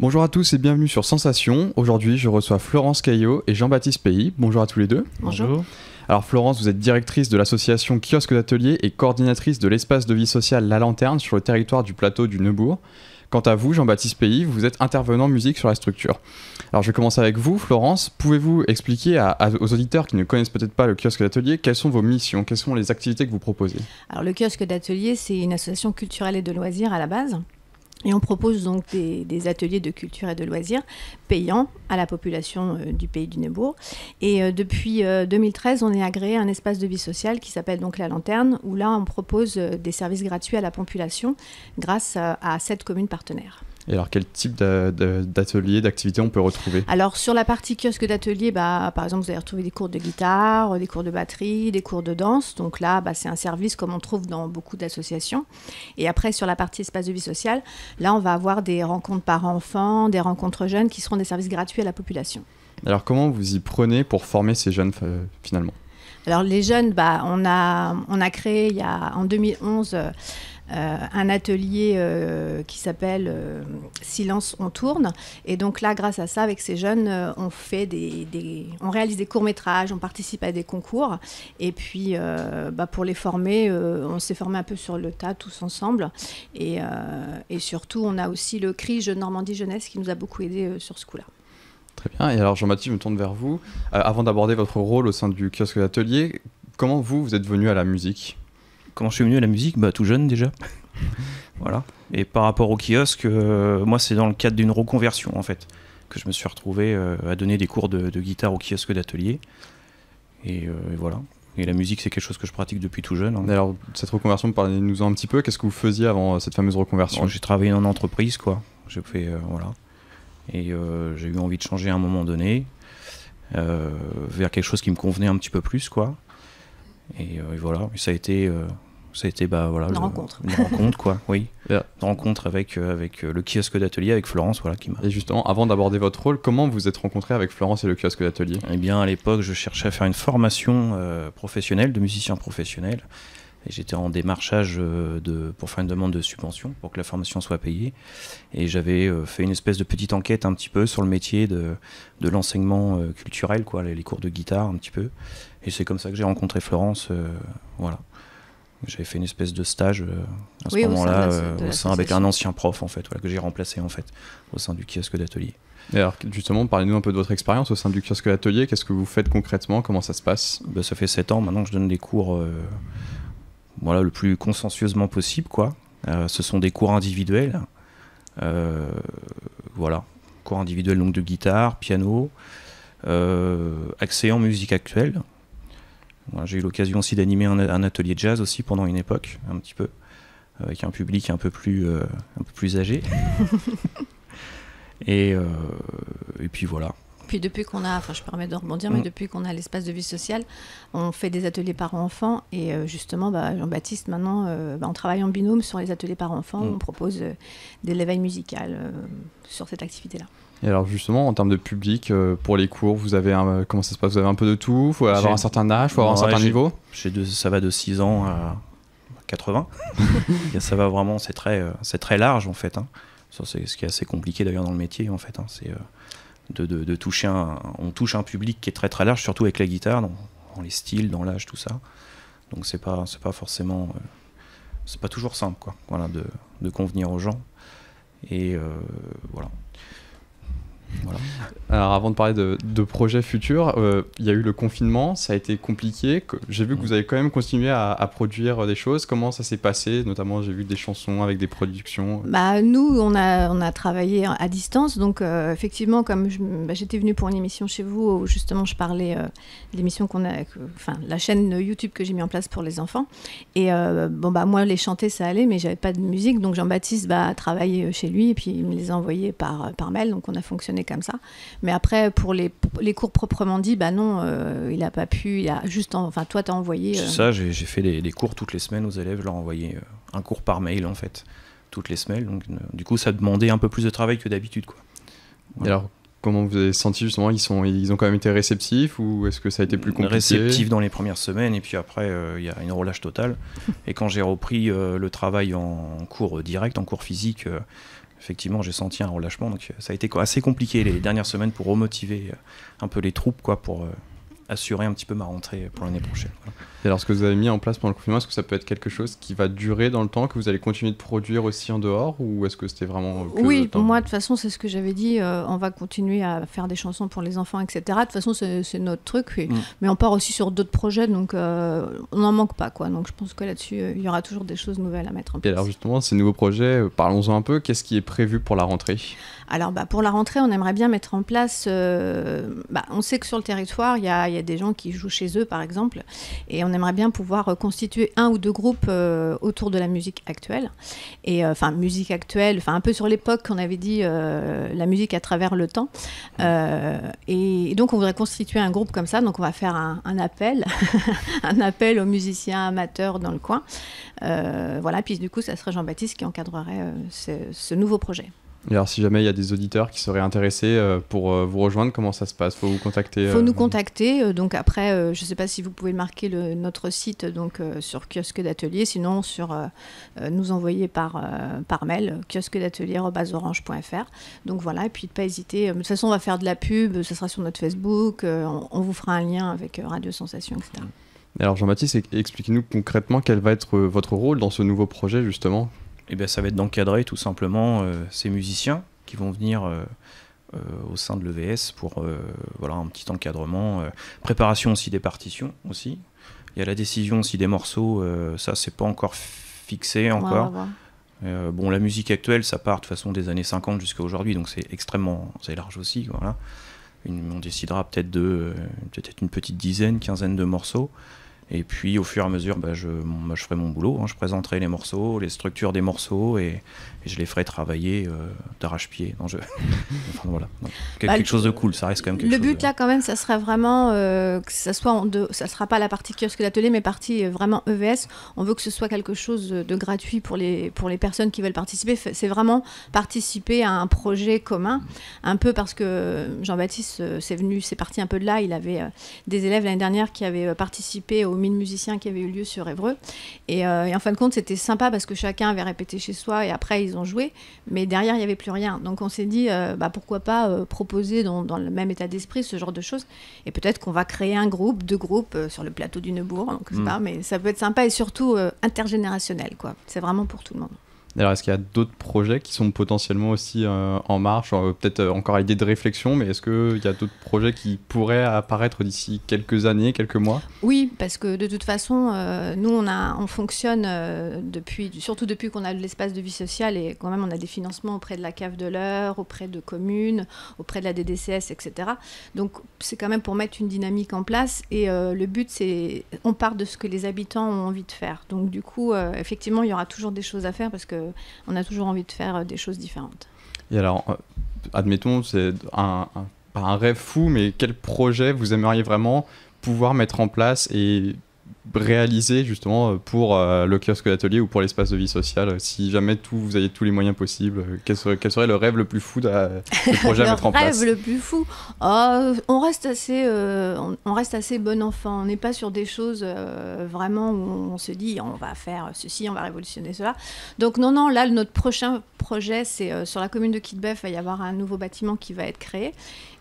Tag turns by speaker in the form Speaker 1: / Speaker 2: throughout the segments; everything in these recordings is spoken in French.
Speaker 1: Bonjour à tous et bienvenue sur Sensation. Aujourd'hui, je reçois Florence Caillot et Jean-Baptiste Pays. Bonjour à tous les deux. Bonjour. Alors Florence, vous êtes directrice de l'association Kiosque d'atelier et coordinatrice de l'espace de vie sociale La Lanterne sur le territoire du plateau du Neubourg. Quant à vous, Jean-Baptiste Pays, vous êtes intervenant musique sur la structure. Alors je vais commencer avec vous, Florence. Pouvez-vous expliquer aux auditeurs qui ne connaissent peut-être pas le kiosque d'atelier quelles sont vos missions, quelles sont les activités que vous proposez
Speaker 2: Alors le kiosque d'atelier, c'est une association culturelle et de loisirs à la base. Et on propose donc des, ateliers de culture et de loisirs payants à la population euh, du pays du Neubourg. Et euh, depuis 2013, euh, on est agréé un espace de vie sociale qui s'appelle donc La Lanterne, où là, on propose des services gratuits à la population grâce à sept communes partenaires.
Speaker 1: Et alors, quel type d'atelier, d'activité on peut retrouver
Speaker 2: Alors, sur la partie kiosque d'atelier, bah, par exemple, vous allez retrouver des cours de guitare, des cours de batterie, des cours de danse. Donc là, bah, c'est un service comme on trouve dans beaucoup d'associations. Et après, sur la partie espace de vie sociale, là, on va avoir des rencontres par enfant, des rencontres jeunes qui seront des services gratuits à la population.
Speaker 1: Alors, comment vous y prenez pour former ces jeunes euh, finalement
Speaker 2: alors les jeunes, bah, on, a, on a créé il y a, en 2011 euh, un atelier euh, qui s'appelle euh, Silence on tourne. Et donc là, grâce à ça, avec ces jeunes, on fait on réalise des courts métrages, on participe à des concours. Et puis, bah, pour les former, on s'est formé un peu sur le tas tous ensemble. Et, surtout, on a aussi le CRI Jeune Normandie Jeunesse qui nous a beaucoup aidé sur ce coup-là.
Speaker 1: Très bien. Et alors, Jean-Baptiste, je me tourne vers vous. avant d'aborder votre rôle au sein du kiosque d'atelier, comment vous, vous êtes venu à la musique
Speaker 3: Comment je suis venu à la musique Bah tout jeune déjà. voilà. Et par rapport au kiosque, euh, moi c'est dans le cadre d'une reconversion en fait que je me suis retrouvé euh, à donner des cours de, guitare au kiosque d'atelier. Euh, et, voilà. Et la musique c'est quelque chose que je pratique depuis tout jeune. Hein. Alors cette reconversion, parlez-nous un petit peu. Qu'est-ce que vous faisiez avant cette fameuse reconversion J'ai travaillé en entreprise quoi. voilà. Et j'ai eu envie de changer à un moment donné vers quelque chose qui me convenait un petit peu plus quoi. Et, voilà. ça a été ça a été bah, voilà, une rencontre. Une rencontre, quoi, oui. Euh, une rencontre avec, euh, avec euh, le kiosque d'atelier, avec Florence, voilà, qui m'a. Et justement, avant d'aborder votre rôle, comment vous êtes rencontré avec Florence et le kiosque d'atelier Eh bien, à l'époque, je cherchais à faire une formation professionnelle, de musicien professionnel. Et j'étais en démarchage de, pour faire une demande de subvention, pour que la formation soit payée. Et j'avais fait une espèce de petite enquête un petit peu sur le métier de, l'enseignement culturel, quoi, les, cours de guitare un petit peu. Et c'est comme ça que j'ai rencontré Florence. voilà. J'avais fait une espèce de stage euh, à ce moment-là, euh, au sein, avec un ancien prof en fait, que j'ai remplacé en fait au sein du kiosque d'atelier. alors justement, parlez-nous un peu de votre expérience au sein du kiosque d'atelier. Qu'est-ce que vous faites concrètement Comment ça se passe bah, Ça fait 7 ans maintenant que je donne des cours euh, voilà, le plus consensueusement possible. Quoi. ce sont des cours individuels. voilà, cours individuels donc de guitare, piano, accès en musique actuelle. J'ai eu l'occasion aussi d'animer un, atelier de jazz aussi pendant une époque, un petit peu, avec un public un peu plus, euh, un peu plus âgé. Euh, et puis voilà.
Speaker 2: Puis depuis qu'on a, je permets de rebondir, mais mm. depuis qu'on a l'espace de vie sociale, on fait des ateliers parents-enfants. Et euh, justement, bah, Jean-Baptiste, maintenant, euh, bah, en bah, on travaille en binôme sur les ateliers parents-enfants. Mm. On propose euh, des éveils musicaux sur cette activité-là.
Speaker 1: Et alors justement, en termes de public, pour les cours, vous
Speaker 3: avez un, comment ça se passe Vous avez un peu de tout Il Faut avoir un certain âge, faut avoir un certain niveau de, Ça va de 6 ans à 80. ça va vraiment, c'est très, c'est très large en fait. Hein. c'est ce qui est assez compliqué d'ailleurs dans le métier en fait. Hein. C'est, de, toucher on touche un public qui est très très large, surtout avec la guitare, dans, les styles, dans l'âge, tout ça. Donc c'est pas c'est pas forcément euh, c'est pas toujours simple quoi, voilà, de, convenir aux gens et euh, voilà. Voilà. Alors avant de parler de, projets
Speaker 1: futurs, euh, il y a eu le confinement, ça a été compliqué. J'ai vu que vous avez quand même continué à, produire euh, des choses. Comment ça s'est passé Notamment, j'ai vu des chansons avec des productions.
Speaker 2: Bah, nous, on a, on a travaillé à distance. Donc euh, effectivement, comme bah, j'étais bah, venue pour une émission chez vous, où justement je parlais de l'émission qu'on a, enfin la chaîne YouTube que j'ai mis en place pour les enfants. Et bon, bah, moi, les chanter, ça allait, mais j'avais pas de musique. Donc Jean-Baptiste bah, a travaillé chez lui et puis il me les a envoyés par, par mail. Donc on a fonctionné comme ça. Mais après, pour les, les cours proprement dit, bah non, euh, il n'a pas pu. Il a juste, enfin, toi, as envoyé. C'est euh, ça,
Speaker 3: j'ai fait des cours toutes les semaines aux élèves. Je leur envoyais euh, un cours par mail, en fait, toutes les semaines. Donc, du coup, ça demandait un peu plus de travail que d'habitude, quoi. Alors, comment vous avez senti justement ils, sont, ils ont quand même
Speaker 1: été réceptifs ou est-ce que ça a été plus
Speaker 3: compliqué Réceptifs dans les premières semaines et puis après il y a une relâche totale. et quand j'ai repris le travail en cours direct, en cours physique, effectivement, j'ai senti un relâchement. Donc euh, ça a été assez compliqué les dernières semaines pour remotiver euh, un peu les troupes quoi, pour euh, assurer un petit peu ma rentrée pour l'année prochaine.
Speaker 1: Et alors, ce que vous avez mis en place pendant le confinement, est-ce que ça peut être quelque chose qui va durer dans le temps, que vous allez continuer de produire aussi en dehors, ou est-ce que c'était vraiment Oui, pour moi,
Speaker 2: de toute façon, c'est ce que j'avais dit. Euh, on va continuer à faire des chansons pour les enfants, etc. De toute façon, c'est notre truc. Mm. Mais on part aussi sur d'autres projets, donc euh, on n'en manque pas, quoi. Donc, je pense que là-dessus, euh, il y aura toujours des choses nouvelles à mettre en place. Et alors,
Speaker 1: justement, ces nouveaux projets, parlons-en un peu. Qu'est-ce qui est prévu pour la rentrée
Speaker 2: Alors, bah, pour la rentrée, on aimerait bien mettre en place. Bah, on sait que sur le territoire, il y a a des gens qui jouent chez eux, par exemple. Et on aimerait bien pouvoir euh, constituer un ou deux groupes euh, autour de la musique actuelle. Et euh, enfin, musique actuelle, enfin, un peu sur l'époque qu'on avait dit la musique à travers le temps. Et, donc, on voudrait constituer un groupe comme ça. Donc, on va faire un, appel, un appel aux musiciens amateurs dans le coin. voilà. Puis, du coup, ça serait Jean-Baptiste qui encadrerait ce nouveau projet
Speaker 1: alors, si jamais il y a des auditeurs qui seraient intéressés euh, pour euh, vous rejoindre, comment ça se passe Faut vous contacter Faut euh, nous
Speaker 2: contacter. donc après, je ne sais pas si vous pouvez marquer le, notre site donc sur kiosque d'atelier, sinon sur nous envoyer par par mail kiosque d'atelier@orange.fr. Donc voilà, et puis ne pas hésiter. De toute façon, on va faire de la pub. Ce sera sur notre Facebook. On, vous fera un lien avec Radio Sensation, etc.
Speaker 1: Alors Jean-Baptiste, expliquez-nous concrètement quel va être votre rôle dans ce nouveau projet justement.
Speaker 3: Eh ben, ça va être d'encadrer tout simplement euh, ces musiciens qui vont venir euh, euh, au sein de l'EVS pour voilà, un petit encadrement. préparation aussi des partitions aussi. Il y a la décision aussi des morceaux, ça c'est pas encore fixé encore. bon, la musique actuelle, ça part de façon des années 50 jusqu'à aujourd'hui, donc c'est extrêmement, large aussi. on décidera peut-être de peut-être une petite dizaine, quinzaine de morceaux. Et puis au fur et à mesure, bah, bah, je, ferai mon boulot. Hein. Je présenterai les morceaux, les structures des morceaux et, je les ferai travailler euh, d'arrache-pied. Je... voilà. Bah, quelque, chose de cool, ça reste quand même quelque Le but
Speaker 2: là, quand même, ça serait vraiment euh, que ça soit Ça sera pas la partie kiosque d'atelier, mais partie euh, vraiment EVS. On veut que ce soit quelque chose de gratuit pour les, pour les personnes qui veulent participer. C'est vraiment participer à un projet commun, un peu parce que Jean-Baptiste, c'est venu, c'est parti un peu de là. Il avait des élèves l'année dernière qui avaient participé au mille musiciens qui avaient eu lieu sur Évreux. Euh, et, en fin de compte, c'était sympa parce que chacun avait répété chez soi et après ils ont joué, mais derrière il n'y avait plus rien. Donc on s'est dit, euh, bah, pourquoi pas euh, proposer dans, le même état d'esprit ce genre de choses et peut-être qu'on va créer un groupe, deux groupes sur le plateau du Neubourg, mm. mais ça peut être sympa et surtout intergénérationnel, quoi. C'est vraiment pour tout le monde.
Speaker 1: Alors, est-ce qu'il y a d'autres projets qui sont potentiellement aussi euh, en marche Peut-être euh, encore à l'idée de réflexion, mais est-ce qu'il y a d'autres projets qui pourraient apparaître d'ici quelques années, quelques mois
Speaker 2: Oui, parce que de toute façon, euh, nous, on, a, on fonctionne depuis, surtout depuis qu'on a de l'espace de vie sociale, et quand même, on a des financements auprès de la CAF de l'heure, auprès de communes, auprès de la DDCS, etc. Donc, c'est quand même pour mettre une dynamique en place, et le but, c'est on part de ce que les habitants ont envie de faire. Donc, du coup, effectivement, il y aura toujours des choses à faire parce que euh, on a toujours envie de faire euh, des choses différentes.
Speaker 1: Et alors, euh, admettons, c'est un, pas un rêve fou, mais quel projet vous aimeriez vraiment pouvoir mettre en place et réaliser justement euh, pour euh, le kiosque d'atelier ou pour l'espace de vie sociale euh, Si jamais tout, vous avez tous les moyens possibles, quel serait, quel serait le rêve le plus fou de, projet à mettre en place Le rêve
Speaker 2: le plus fou oh, on, reste assez, on, reste assez bon enfant. On n'est pas sur des choses vraiment où on, se dit on va faire ceci, on va révolutionner cela. Donc non, non, là, notre prochain projet, c'est sur la commune de Kitbeuf, il va y avoir un nouveau bâtiment qui va être créé.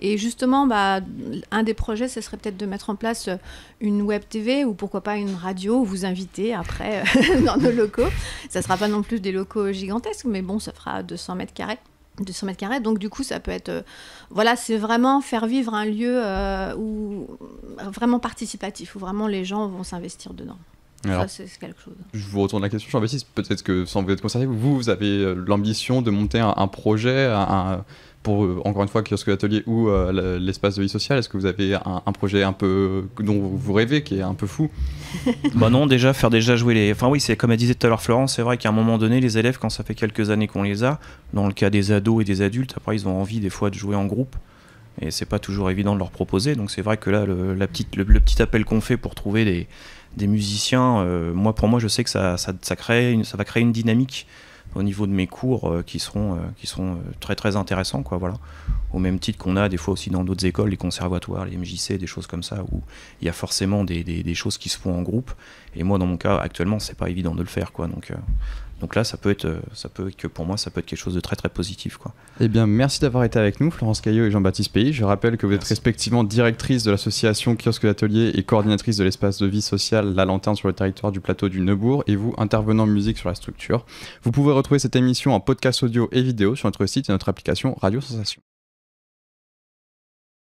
Speaker 2: Et justement, bah, un des projets, ce serait peut-être de mettre en place une web TV ou pourquoi pas une radio vous inviter après euh, dans nos locaux. Ça sera pas non plus des locaux gigantesques, mais bon, ça fera 200 mètres carrés. 200 mètres carrés. Donc du coup, ça peut être, euh, voilà, c'est vraiment faire vivre un lieu euh, où vraiment participatif, où vraiment les gens vont s'investir dedans. ça, c'est quelque chose. Je
Speaker 1: vous retourne la question, Jean-Baptiste. Peut-être que sans vous être concerné, vous, vous avez l'ambition de monter un, un projet, un, pour euh, encore une fois kiosque atelier ou euh, l'espace de vie sociale Est-ce que vous avez
Speaker 3: un, projet un peu dont vous rêvez qui est un peu fou Bah non, déjà faire déjà jouer les. Enfin oui, c'est comme elle disait tout à l'heure Florence, c'est vrai qu'à un moment donné, les élèves, quand ça fait quelques années qu'on les a, dans le cas des ados et des adultes, après ils ont envie des fois de jouer en groupe. Et c'est pas toujours évident de leur proposer. Donc c'est vrai que là, le, la petite, le, petit appel qu'on fait pour trouver des, des musiciens, euh, moi pour moi, je sais que ça, ça, ça crée ça va créer une dynamique au niveau de mes cours euh, qui seront, euh, qui euh, très très intéressants. Quoi, voilà. Au même titre qu'on a des fois aussi dans d'autres écoles, les conservatoires, les MJC, des choses comme ça, où il y a forcément des, choses qui se font en groupe. Et moi, dans mon cas, actuellement, c'est pas évident de le faire. Quoi, donc donc là, ça peut être, euh, ça peut que pour moi, ça peut être quelque chose de très très positif. Quoi. Eh bien, merci d'avoir été avec nous, Florence Caillot et Jean-Baptiste Pays. Je rappelle que vous êtes respectivement directrice
Speaker 1: de l'association Kiosque d'Atelier et coordinatrice de l'espace de vie sociale La Lanterne sur le territoire du plateau du Neubourg et vous, intervenant musique sur la structure. Vous pouvez retrouver cette émission en podcast audio et vidéo sur notre site et notre application Radio
Speaker 3: Sensation.